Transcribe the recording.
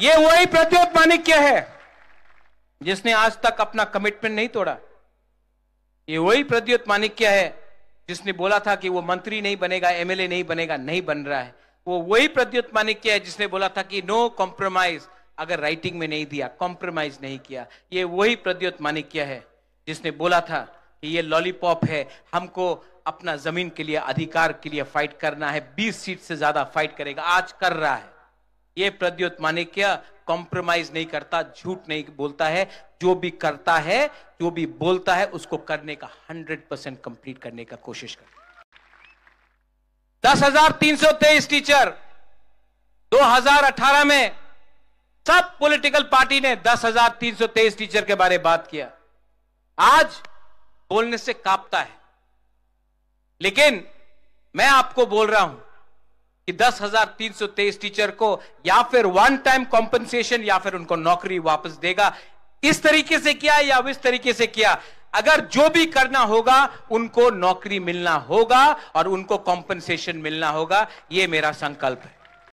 ये वही प्रद्योत माणिक्य है जिसने आज तक अपना कमिटमेंट नहीं तोड़ा ये वही प्रद्योत माणिक्य है जिसने बोला था कि वो मंत्री नहीं बनेगा एमएलए नहीं बनेगा नहीं बन रहा है वो वही प्रद्युत माणिक्य है जिसने बोला था कि नो कॉम्प्रोमाइज अगर राइटिंग में नहीं दिया कॉम्प्रोमाइज नहीं किया ये वही प्रद्योत माणिक्य है जिसने बोला था कि ये लॉलीपॉप है हमको अपना जमीन के लिए अधिकार के लिए फाइट करना है 20 सीट से ज्यादा फाइट करेगा आज कर रहा है ये माने क्या कॉम्प्रोमाइज नहीं करता झूठ नहीं बोलता है जो भी करता है जो भी बोलता है उसको करने का हंड्रेड परसेंट कंप्लीट करने का कोशिश करता दस हजार तीन सौ तेईस टीचर 2018 में सब पॉलिटिकल पार्टी ने दस हजार तीन सौ तेईस टीचर के बारे में बात किया आज बोलने से कांपता है लेकिन मैं आपको बोल रहा हूं कि दस हजार तीन सौ तेईस टीचर को या फिर वन टाइम कॉम्पनसेशन या फिर उनको नौकरी वापस देगा इस तरीके से किया या इस तरीके से किया अगर जो भी करना होगा उनको नौकरी मिलना होगा और उनको कॉम्पनसेशन मिलना होगा यह मेरा संकल्प है